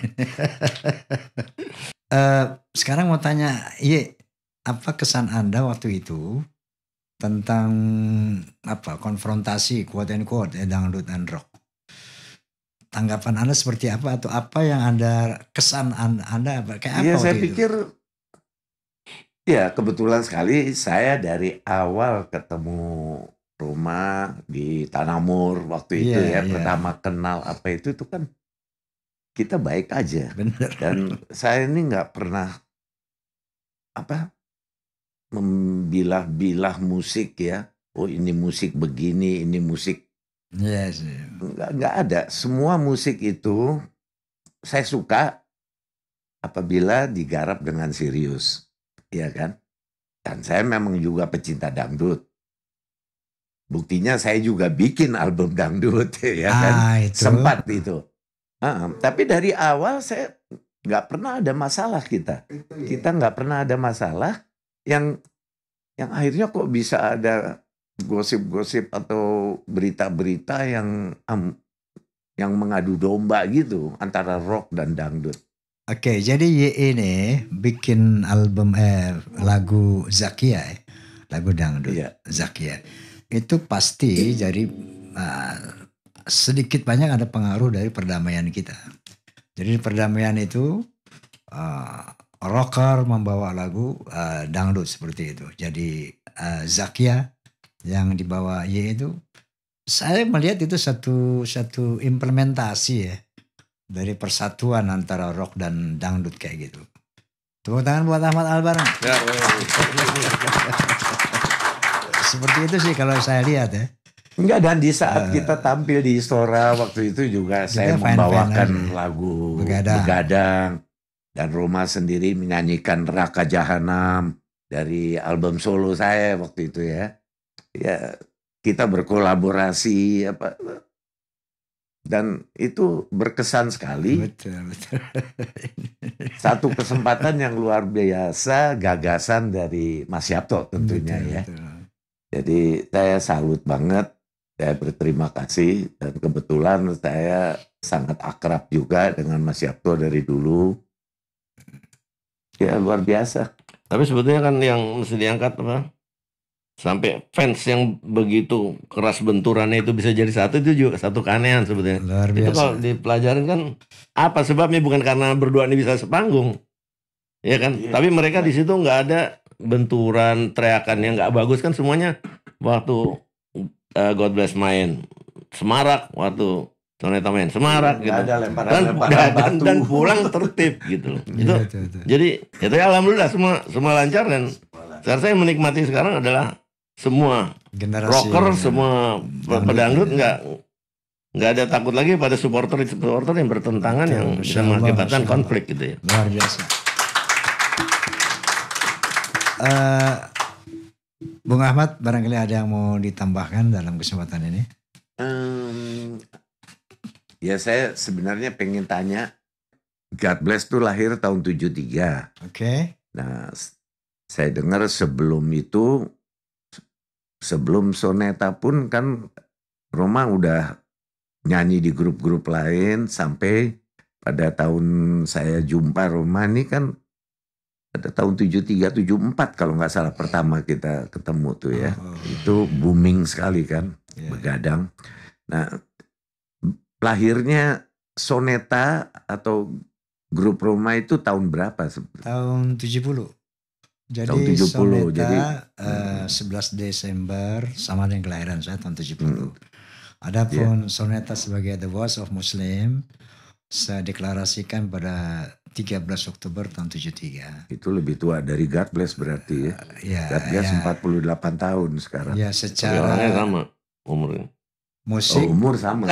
eh, sekarang mau tanya Ye apa kesan Anda waktu itu tentang apa konfrontasi quote and quote eh, dangdut dan rock? Tanggapan Anda seperti apa atau apa yang Anda kesan Anda, anda kayak iya, apa? Iya, saya itu? pikir ya kebetulan sekali saya dari awal ketemu rumah di Tanamur waktu itu yeah, ya yeah. pertama kenal apa itu itu kan kita baik aja Bener. dan saya ini nggak pernah apa membilah-bilah musik ya. Oh ini musik begini, ini musik. Yes. Nggak, nggak ada. Semua musik itu saya suka apabila digarap dengan serius. Iya kan? Dan saya memang juga pecinta dangdut. Buktinya saya juga bikin album dangdut ya kan? ah, Itu. Sempat itu. Uh, tapi dari awal saya nggak pernah ada masalah kita. Kita nggak pernah ada masalah yang yang akhirnya kok bisa ada gosip-gosip atau berita-berita yang um, yang mengadu domba gitu antara rock dan dangdut. Oke, okay, jadi YE ini bikin album eh, lagu Zakia, eh, lagu dangdut yeah. Zakia. Itu pasti jadi uh, sedikit banyak ada pengaruh dari perdamaian kita. Jadi perdamaian itu uh, rocker membawa lagu uh, dangdut seperti itu. Jadi uh, Zakia yang dibawa Y itu saya melihat itu satu satu implementasi ya dari persatuan antara rock dan dangdut kayak gitu. Tepuk tangan buat Ahmad Albar. Ya, ya, ya. Seperti itu sih kalau saya lihat ya. Enggak dan di saat uh, kita tampil di Istora waktu itu juga, saya saya membawakan ya. lagu begadang. begadang dan Roma sendiri menyanyikan Raka Jahanam dari album solo saya waktu itu ya. Ya kita berkolaborasi apa dan itu berkesan sekali. Betul, betul. Satu kesempatan yang luar biasa gagasan dari Mas Yapto tentunya betul, ya. Betul. Jadi saya salut banget, saya berterima kasih dan kebetulan saya sangat akrab juga dengan Mas Yapto dari dulu Ya luar biasa. Tapi sebetulnya kan yang mesti diangkat apa? Sampai fans yang begitu keras benturannya itu bisa jadi satu itu juga satu keanehan sebetulnya. Luar biasa. Itu kalau dipelajarin kan apa sebabnya bukan karena berdua ini bisa sepanggung. Ya kan? Ya. Tapi mereka di iya. situ nggak ada benturan, teriakan yang nggak bagus kan semuanya waktu uh, God bless main. Semarak waktu ternyata main semarak iya, gitu. Ada lemparan, dan, lemparan dan, dan, pulang tertib gitu iya, Itu, ya, itu, Jadi itu ya alhamdulillah semua semua lancar dan sekarang saya menikmati sekarang adalah semua Generasi, rocker, ya. semua pedangdut ya. nggak nggak ada takut lagi pada supporter supporter yang bertentangan ya, yang bisa mengakibatkan konflik gitu ya. Luar biasa. Uh, Bung Ahmad, barangkali ada yang mau ditambahkan dalam kesempatan ini? Um, Ya saya sebenarnya pengen tanya, God Bless tuh lahir tahun 73. Oke. Okay. Nah, saya dengar sebelum itu, sebelum Soneta pun kan Roma udah nyanyi di grup-grup lain sampai pada tahun saya jumpa Roma ini kan pada tahun 73 74 kalau nggak salah pertama kita ketemu tuh ya. Oh. Itu booming sekali kan yeah. begadang. Nah, lahirnya Soneta atau grup Roma itu tahun berapa? Tahun 70. Jadi tahun 70. Soneta jadi uh, eh, 11 hmm. Desember sama dengan kelahiran saya tahun 70. Hmm. Adapun yeah. Soneta sebagai The Voice of Muslim saya deklarasikan pada 13 Oktober tahun 73. Itu lebih tua dari God Bless berarti ya. Uh, eh, yeah, God Bless yeah. Ya. 48 tahun sekarang. Ya secara. Orangnya sama umurnya musik oh, umur sama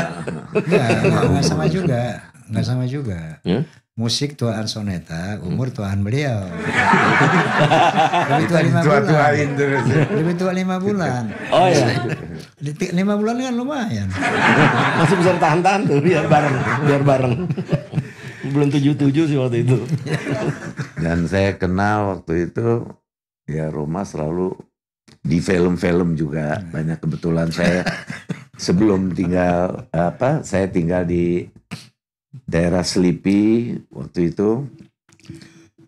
iya, nggak sama juga nggak sama juga yeah? musik tuaan soneta hmm. umur tuaan beliau lebih tua lima bulan lebih tua lima bulan oh ya lima bulan kan lumayan masih bisa tahan tahan tuh biar bareng biar bareng belum tujuh tujuh sih waktu itu dan saya kenal waktu itu ya rumah selalu di film-film juga hmm. banyak kebetulan saya sebelum tinggal apa saya tinggal di daerah Selipi waktu itu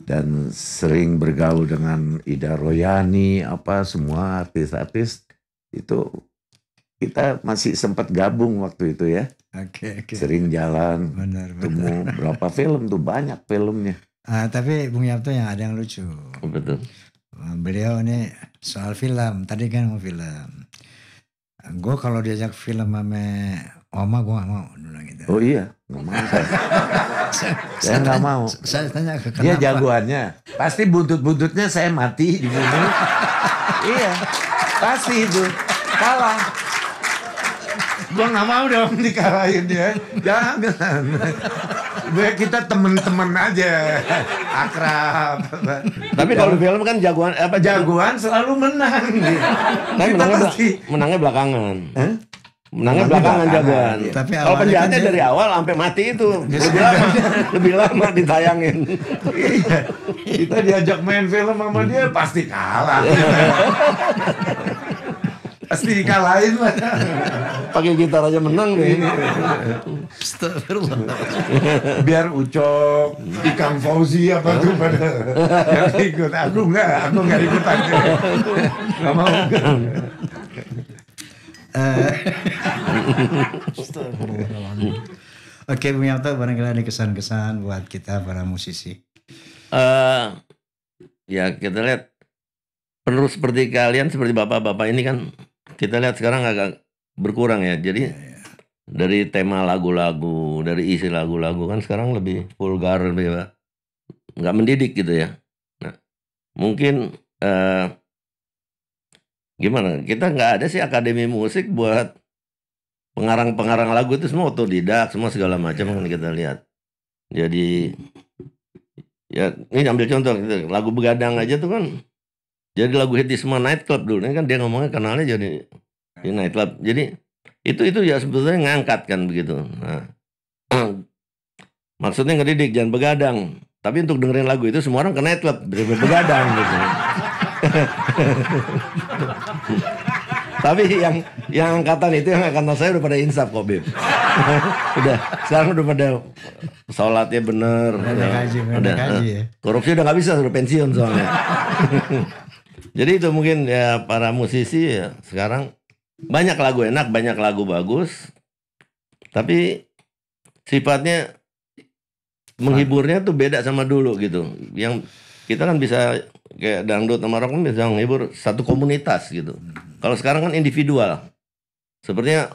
dan sering bergaul dengan Ida Royani apa semua artis-artis itu kita masih sempat gabung waktu itu ya. Oke, oke. Sering jalan, benar, temu berapa film tuh banyak filmnya. Ah tapi Bung Yapto yang ada yang lucu. Oh, betul. Beliau ini soal film, tadi kan mau film Gue kalau diajak film sama Oma gue gak mau dulu gitu. Oh iya, gak mau saya. saya, saya gak mau. Saya tanya ke kenapa. Dia jagoannya. Pasti buntut-buntutnya saya mati dibunuh. iya, pasti itu. Kalah. Gue gak mau dong dikalahin ya. Jangan kita temen-temen aja akrab tapi kalau film kan jagoan apa jagoan selalu menang kan tapi menangnya, pasti... menangnya belakangan eh? menangnya belakangan jagoan tapi kalau penjahatnya kan dari awal sampai mati itu lebih lama lebih lama ditayangin iya. kita diajak main film sama dia pasti kalah pasti dikalahin lah pakai gitar aja menang deh. Astagfirullah. Biar Ucok, Ikang Fauzi apa tuh pada yang ikut. Aku enggak, aku enggak ikutan. Enggak mau. Oke, Bung Yamto, barangkali ada kesan-kesan buat kita para musisi. Uh, ya, kita lihat penerus seperti kalian, seperti bapak-bapak ini kan kita lihat sekarang agak berkurang ya. Jadi yeah, yeah. dari tema lagu-lagu, dari isi lagu-lagu kan sekarang lebih vulgar lebih nggak mendidik gitu ya. Nah, mungkin eh, gimana? Kita nggak ada sih akademi musik buat pengarang-pengarang lagu itu semua otodidak, semua segala macam kan iya. kita lihat. Jadi ya ini ambil contoh gitu, lagu begadang aja tuh kan jadi lagu hit di semua nightclub dulu ini kan dia ngomongnya kenalnya jadi di nightclub jadi itu itu ya sebetulnya ngangkat kan begitu nah, maksudnya ngedidik jangan begadang tapi untuk dengerin lagu itu semua orang ke nightclub begadang gitu tapi yang yang angkatan itu yang angkatan saya udah pada insaf kok Bib. udah sekarang udah pada sholatnya bener. Ada kaji, ada kaji, Korupsi udah nggak bisa udah pensiun soalnya. Jadi itu mungkin ya para musisi ya, sekarang banyak lagu enak, banyak lagu bagus, tapi sifatnya menghiburnya tuh beda sama dulu gitu. Yang kita kan bisa kayak dangdut sama rock kan bisa menghibur satu komunitas gitu. Kalau sekarang kan individual. Sepertinya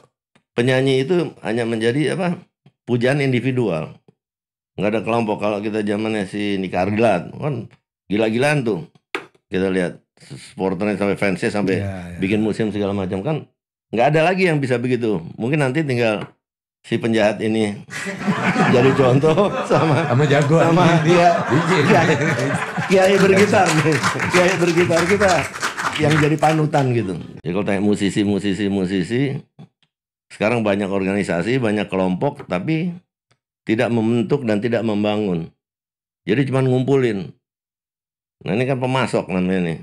penyanyi itu hanya menjadi apa? pujian individual. Nggak ada kelompok. Kalau kita zamannya si Ardilat, kan gila-gilaan tuh. Kita lihat supporternya sampai fansnya sampai yeah, yeah. bikin musim segala macam kan nggak ada lagi yang bisa begitu. Mungkin nanti tinggal si penjahat ini jadi contoh sama sama jago sama dia kiai, kiai bergitar kiai bergitar kita yang jadi panutan gitu ya kalau tanya musisi musisi musisi sekarang banyak organisasi banyak kelompok tapi tidak membentuk dan tidak membangun jadi cuma ngumpulin nah ini kan pemasok namanya nih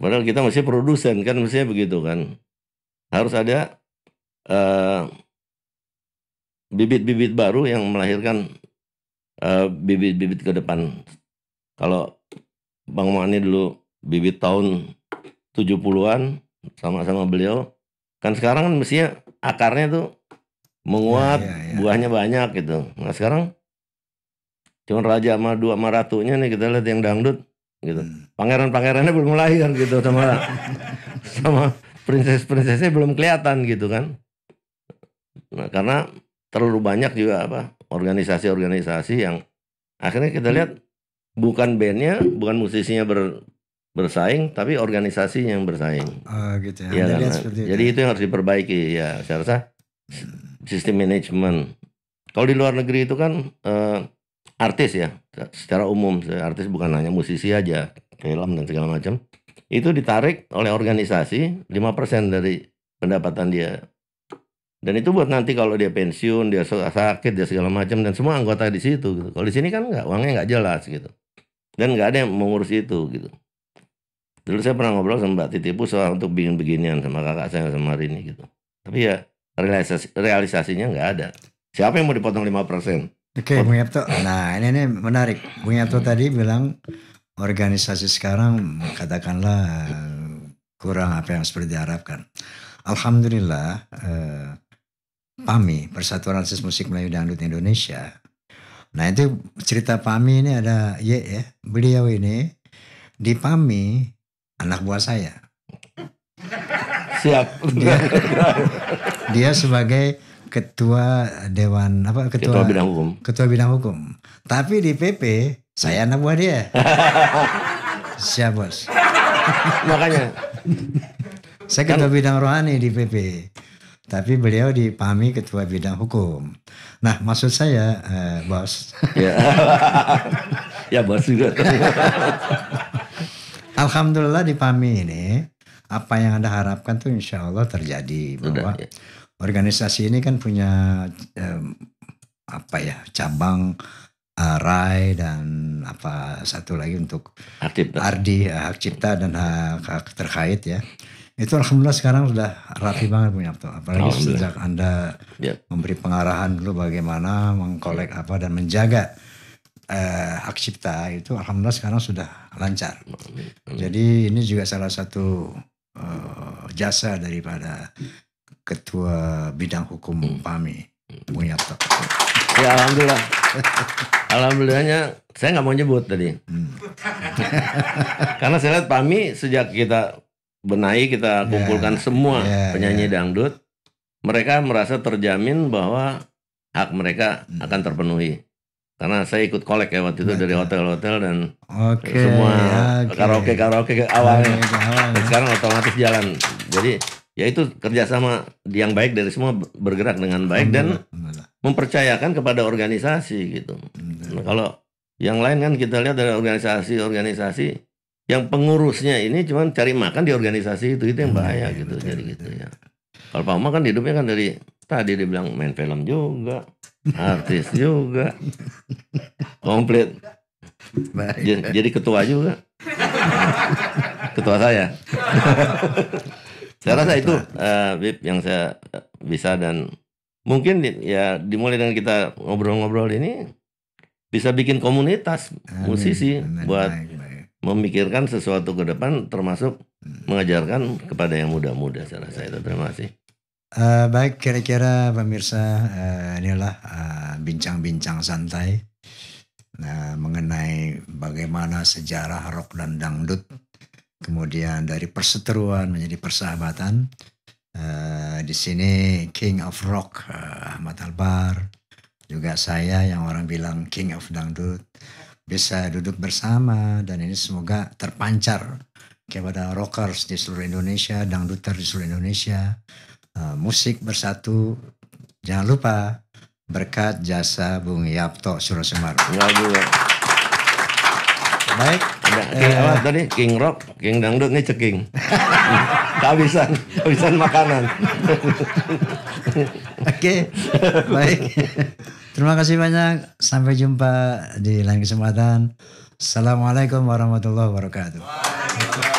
padahal kita masih produsen kan mestinya begitu kan harus ada eh, bibit-bibit uh, baru yang melahirkan eh, bibit-bibit uh, ke depan. Kalau Bang Mani dulu bibit tahun 70-an sama-sama beliau, kan sekarang kan mestinya akarnya tuh menguat, ya, ya, ya. buahnya banyak gitu. Nah sekarang cuma raja sama dua sama nih kita lihat yang dangdut gitu. Hmm. Pangeran-pangerannya belum lahir gitu sama sama princess-princessnya belum kelihatan gitu kan. Nah, karena terlalu banyak juga apa organisasi-organisasi yang akhirnya kita lihat bukan bandnya, bukan musisinya ber, bersaing, tapi organisasi yang bersaing. Oh, gitu ya. Iya, kan? ya karena, Jadi itu yang harus diperbaiki ya. Saya rasa sistem manajemen. Kalau di luar negeri itu kan uh, artis ya, secara umum artis bukan hanya musisi aja, film dan segala macam itu ditarik oleh organisasi 5% dari pendapatan dia. Dan itu buat nanti kalau dia pensiun, dia sakit, dia segala macam dan semua anggota di situ. Gitu. Kalau di sini kan nggak uangnya nggak jelas gitu. Dan nggak ada yang mengurus itu gitu. Dulu saya pernah ngobrol sama Mbak Titipu soal untuk bikin beginian sama kakak saya sama Rini gitu. Tapi ya realisasi, realisasinya nggak ada. Siapa yang mau dipotong 5%? Oke, okay, Bung Yapto. Nah, ini, ini menarik. Bung Yapto tadi bilang organisasi sekarang katakanlah kurang apa yang seperti diharapkan. Alhamdulillah eh, PAMI Persatuan Asis Musik Melayu dan Dangdut Indonesia. Nah itu cerita PAMI ini ada ya ya beliau ini di PAMI anak buah saya. Siap. Dia, dia sebagai ketua dewan apa ketua, ketua bidang hukum. Ketua bidang hukum. Tapi di PP saya anak buah dia. Siap bos. Makanya. Saya ketua kan- bidang rohani di PP. Tapi beliau dipahami ketua bidang hukum. Nah maksud saya eh, bos. Ya. ya. bos juga. Alhamdulillah dipahami ini. Apa yang Anda harapkan tuh insya Allah terjadi. Bahwa Sudah, ya. organisasi ini kan punya eh, apa ya cabang uh, Rai dan apa satu lagi untuk Akibat. Ardi eh, hak cipta dan hak, hak terkait ya itu alhamdulillah sekarang sudah rapi banget punya Apto. Apalagi sejak Anda ya. memberi pengarahan dulu bagaimana mengkolek apa dan menjaga eh, hak cipta itu alhamdulillah sekarang sudah lancar. Amin. Jadi ini juga salah satu eh, jasa daripada ketua bidang hukum kami hmm. PAMI hmm. Munyapto. Ya alhamdulillah. Alhamdulillahnya saya nggak mau nyebut tadi. Hmm. Karena saya lihat Pami sejak kita benahi kita ya. kumpulkan yeah. semua yeah, ya. penyanyi yeah. dangdut, mereka merasa terjamin bahwa hak mereka hmm. akan terpenuhi. Karena saya ikut kolek ya waktu itu Betul. dari hotel-hotel dan okay, semua ya, karaoke-karaoke okay. awalnya. awalnya. Dan sekarang otomatis jalan. Jadi ya itu kerjasama yang baik dari semua bergerak dengan baik dan mempercayakan kepada organisasi gitu. Nah, kalau yang lain kan kita lihat dari organisasi-organisasi yang pengurusnya ini cuma cari makan di organisasi itu itu yang hmm, bahaya hmm, gitu betul, jadi betul. Iya. gitu ya kalau Pak Umar kan hidupnya kan dari tadi dia bilang main film juga artis juga komplit baik, jadi, baik. jadi ketua juga ketua saya saya rasa itu uh, yang saya eh, bisa dan mungkin ya dimulai dengan kita ngobrol-ngobrol ini bisa bikin komunitas Amin. musisi Amin. buat baik, baik. memikirkan sesuatu ke depan termasuk hmm. mengajarkan kepada yang muda-muda saya rasa itu terima kasih uh, baik kira-kira pemirsa uh, eh, inilah eh, bincang-bincang uh, santai nah, mengenai bagaimana sejarah rock dan dangdut kemudian dari perseteruan menjadi persahabatan Eh, di sini King of Rock uh, Ahmad Albar juga saya yang orang bilang King of Dangdut bisa duduk bersama dan ini semoga terpancar kepada rockers di seluruh Indonesia, dangduter di seluruh Indonesia. Uh, musik bersatu. Jangan lupa berkat jasa Bung Yapto Surasumar. Ya, juga. Baik. Nah, King eh. tadi? King Rock, King Dangdut nih ceking. kehabisan, kehabisan makanan. Oke. Baik. Terima kasih banyak. Sampai jumpa di lain kesempatan. Assalamualaikum warahmatullahi wabarakatuh.